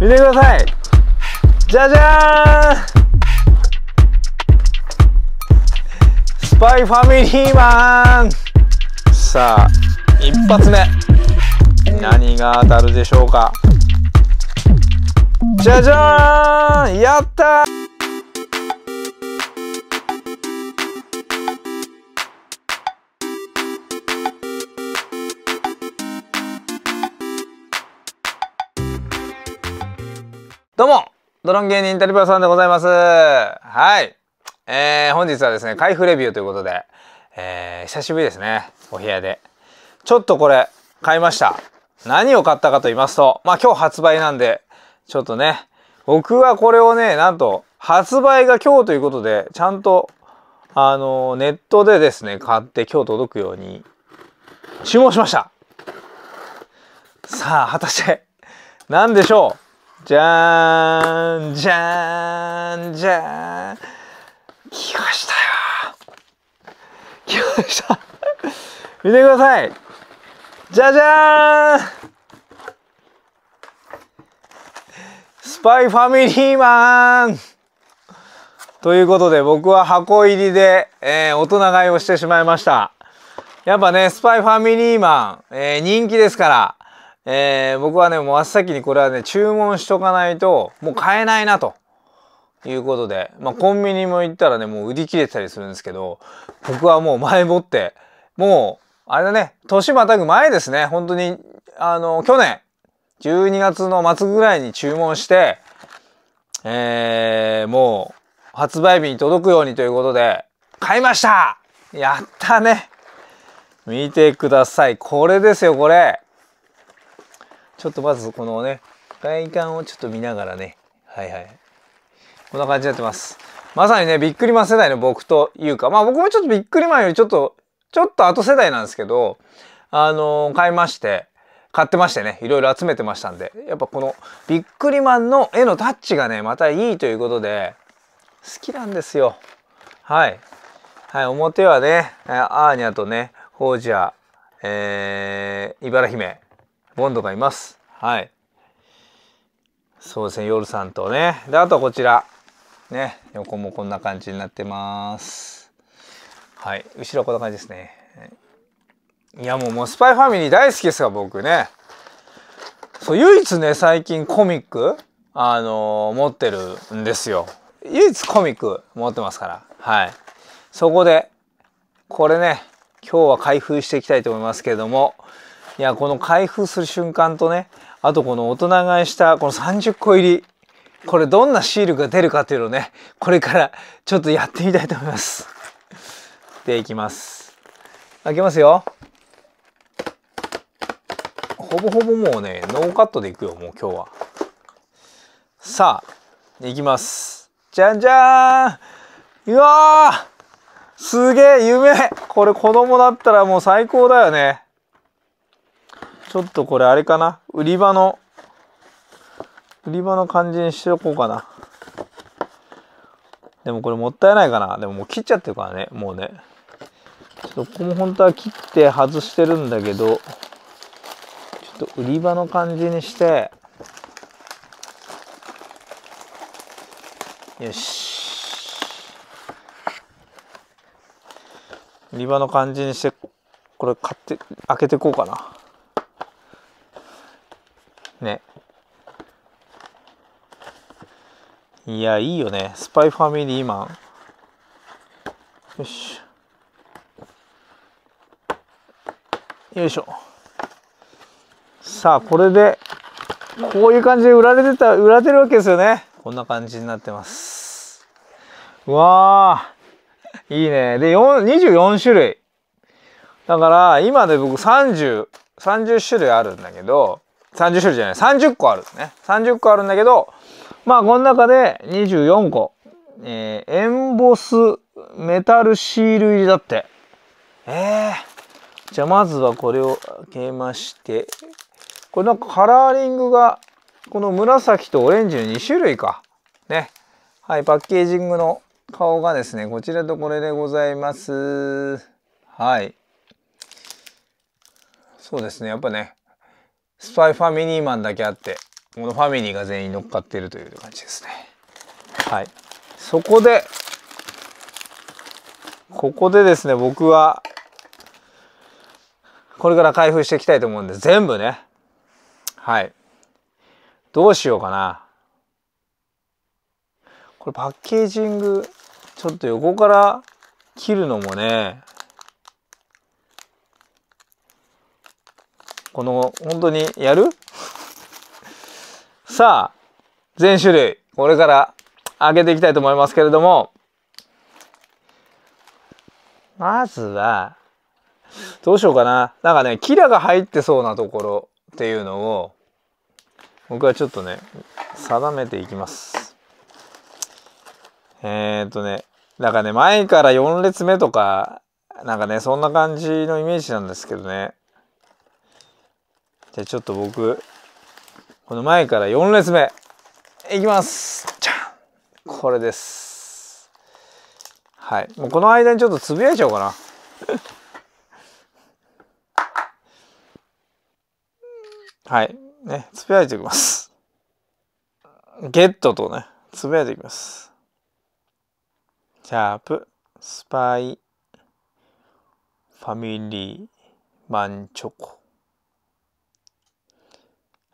見てくださいじゃじゃーんスパイファミリーマンさあ一発目何が当たるでしょうかじゃじゃーんやったーどうも、ドロン芸人タリパさんでございます。はい。えー、本日はですね、開封レビューということで、えー、久しぶりですね、お部屋で。ちょっとこれ、買いました。何を買ったかと言いますと、まあ今日発売なんで、ちょっとね、僕はこれをね、なんと、発売が今日ということで、ちゃんと、あの、ネットでですね、買って今日届くように、注文しましたさあ、果たして、何でしょうじゃーんじゃーんじゃーん来ましたよ来ました見てくださいじゃじゃーんスパイファミリーマンということで僕は箱入りで、えー、大人買いをしてしまいましたやっぱねスパイファミリーマン、えー、人気ですからえー、僕はね、もう真っ先にこれはね、注文しとかないと、もう買えないなと。いうことで、まあ、コンビニも行ったらね、もう売り切れてたりするんですけど、僕はもう前もって、もう、あれだね、年またぐ前ですね、本当に、あの、去年、12月の末ぐらいに注文して、えー、もう、発売日に届くようにということで、買いましたやったね見てください。これですよ、これ。ちょっとまずこのね、外観をちょっと見ながらね、はいはい。こんな感じになってます。まさにね、びっくりマン世代の僕というか、まあ僕もちょっとびっくりマンよりちょっと、ちょっと後世代なんですけど、あのー、買いまして、買ってましてね、いろいろ集めてましたんで、やっぱこのびっくりマンの絵のタッチがね、またいいということで、好きなんですよ。はい。はい、表はね、アーニャとね、ホージャー、えー、茨姫、ボンドがいます。はい。そうですね、夜さんとね。で、あとこちら。ね、横もこんな感じになってます。はい、後ろこんな感じですね。いや、もう、もうスパイファミリー大好きですか、僕ね。そう、唯一ね、最近コミック、あのー、持ってるんですよ。唯一コミック持ってますから。はい。そこで、これね、今日は開封していきたいと思いますけれども、いやこの開封する瞬間とねあとこの大人買いしたこの30個入りこれどんなシールが出るかというのをねこれからちょっとやってみたいと思いますでいきます開けますよほぼほぼもうねノーカットでいくよもう今日はさあいきますじゃんじゃーんうわすげえ夢これ子供だったらもう最高だよねちょっとこれあれかな。売り場の、売り場の感じにしておこうかな。でもこれもったいないかな。でももう切っちゃってるからね、もうね。ちょっとここも本当は切って外してるんだけど、ちょっと売り場の感じにして、よし。売り場の感じにして、これ買って、開けていこうかな。ねいやいいよねスパイファミリーマンよしよいしょさあこれでこういう感じで売られてた売られてるわけですよねこんな感じになってますうわいいねで24種類だから今で僕3030 30種類あるんだけど30種類じゃない30個あるね30個あるんだけどまあこの中で24個、えー、エンボスメタルシール入りだってえー、じゃあまずはこれを開けましてこれなんかカラーリングがこの紫とオレンジの2種類かねはいパッケージングの顔がですねこちらとこれでございますはいそうですねやっぱねスパイファミリーマンだけあってこのファミリーが全員乗っかってるという感じですねはいそこでここでですね僕はこれから開封していきたいと思うんで全部ねはいどうしようかなこれパッケージングちょっと横から切るのもねこの本当にやる さあ全種類これから開けていきたいと思いますけれどもまずはどうしようかななんかねキラが入ってそうなところっていうのを僕はちょっとね定めていきますえー、っとねなんかね前から4列目とかなんかねそんな感じのイメージなんですけどねじゃあちょっと僕、この前から4列目、いきますじゃんこれです。はい。もうこの間にちょっとつぶやいちゃおうかな。はい。ね、つぶやいておきます。ゲットとね、つぶやいておきます。シャープ、スパイ、ファミリー、マンチョコ。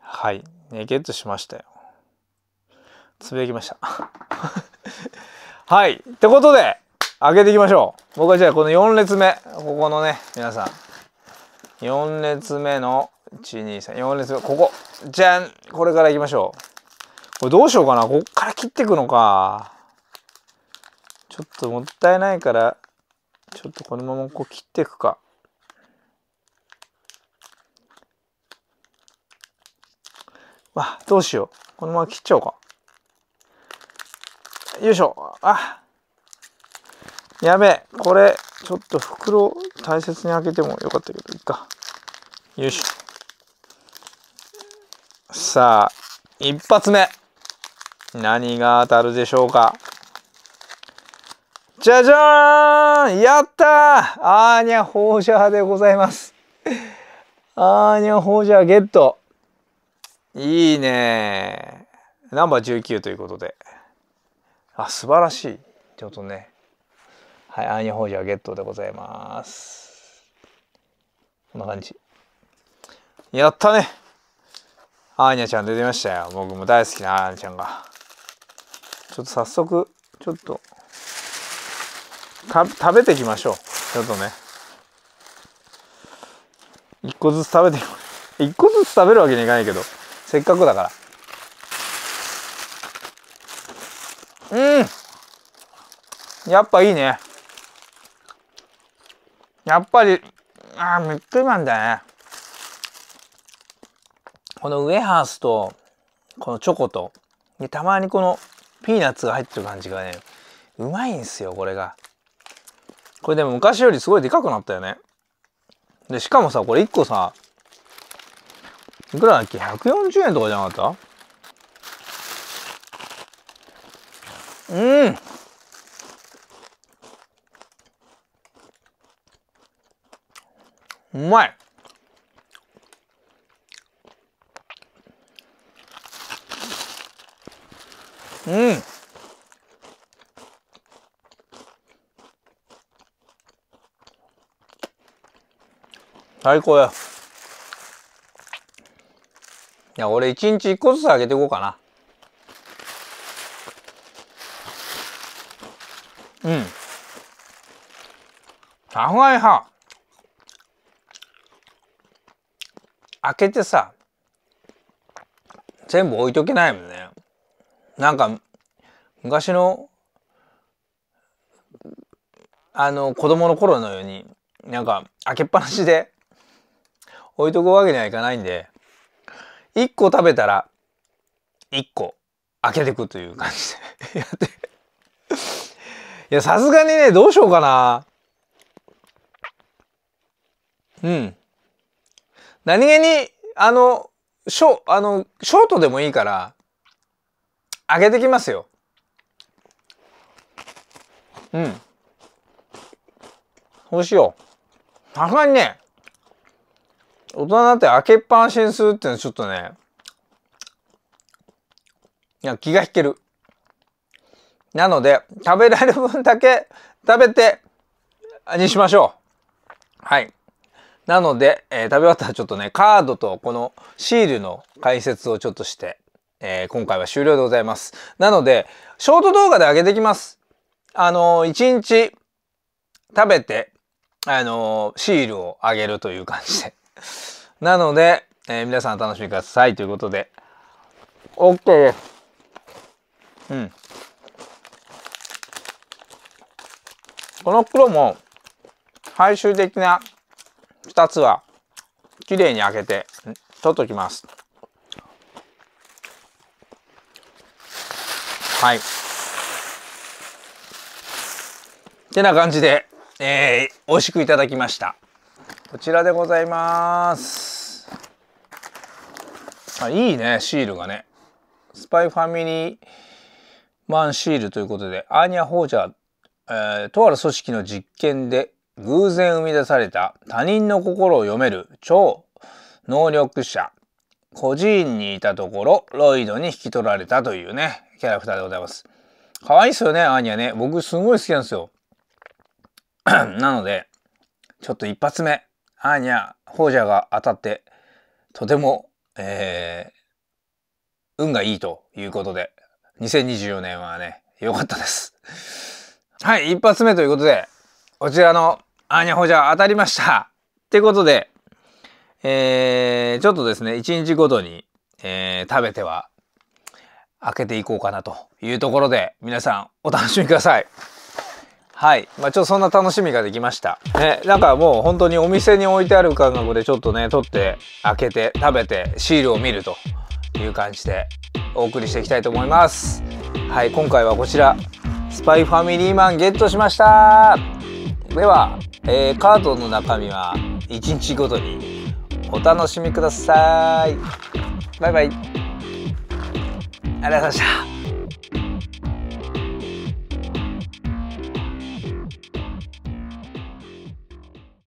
はい、ね、ゲットしましたよつぶやきました はいってことで開けていきましょう僕はじゃあこの4列目ここのね皆さん4列目の1234列目ここじゃんこれからいきましょうこれどうしようかなこっから切っていくのかちょっともったいないからちょっとこのままこう切っていくかわ、どうしよう。このまま切っちゃおうか。よいしょ。あやべえ。これ、ちょっと袋大切に開けてもよかったけど、いっか。よいしょ。さあ、一発目。何が当たるでしょうか。じゃじゃーんやったアーニャ・ホージャーでございます。アーニャ・ホージャーゲット。いいねナンバー19ということで。あ、素晴らしい。ちょっとね。はい、アーニャホージャーゲットでございます。こんな感じ。やったねアーニャちゃん出てましたよ。僕も大好きなアーニャちゃんが。ちょっと早速、ちょっと、食べていきましょう。ちょっとね。一個ずつ食べて、一個ずつ食べるわけにいかないけど。せっかくだからうんやっぱいいねやっぱりああ、めっちゃうまいんだねこのウエハースとこのチョコとでたまにこのピーナッツが入ってる感じがねうまいんすよこれがこれでも昔よりすごいでかくなったよねでしかもさこれ1個さいくらだっけ ?140 円とかじゃなかったうんうまいうん最高ですいや、俺一日一個ずつあげていこうかな。うん。さすがに開けてさ、全部置いとけないもんね。なんか、昔の、あの、子供の頃のように、なんか、開けっぱなしで置いとくわけにはいかないんで、1個食べたら1個開けてくという感じでやっていやさすがにねどうしようかなうん何気にあのショあのショートでもいいから開けてきますようんそうしようさすがにね大人になって開けっぱなしにするっていうのはちょっとね、いや、気が引ける。なので、食べられる分だけ食べて、にしましょう。はい。なので、えー、食べ終わったらちょっとね、カードとこのシールの解説をちょっとして、えー、今回は終了でございます。なので、ショート動画で上げてきます。あのー、1日食べて、あのー、シールをあげるという感じで。なので、えー、皆さん楽しみくださいということで OK ですうんこの袋も最終的な2つは綺麗に開けて取っときますはいてな感じで、えー、美味しくいただきましたこちらでございますあいいねシールがねスパイファミリーマンシールということでアーニャ・ホージャー、えー、とある組織の実験で偶然生み出された他人の心を読める超能力者孤児院にいたところロイドに引き取られたというねキャラクターでございます可愛いっすよねアーニャね僕すごい好きなんですよ なのでちょっと一発目アーニャ宝者が当たってとても、えー、運がいいということで2024年はね良かったです。はい一発目ということでこちらのアーニャ宝者当たりましたってことで、えー、ちょっとですね1日ごとに、えー、食べては開けていこうかなというところで皆さんお楽しみください。はい。まあ、ちょっとそんな楽しみができました。ね、なんかもう本当にお店に置いてある感覚でちょっとね、取って、開けて、食べて、シールを見るという感じでお送りしていきたいと思います。はい、今回はこちら、スパイファミリーマンゲットしましたでは、えー、カードの中身は1日ごとにお楽しみください。バイバイ。ありがとうございました。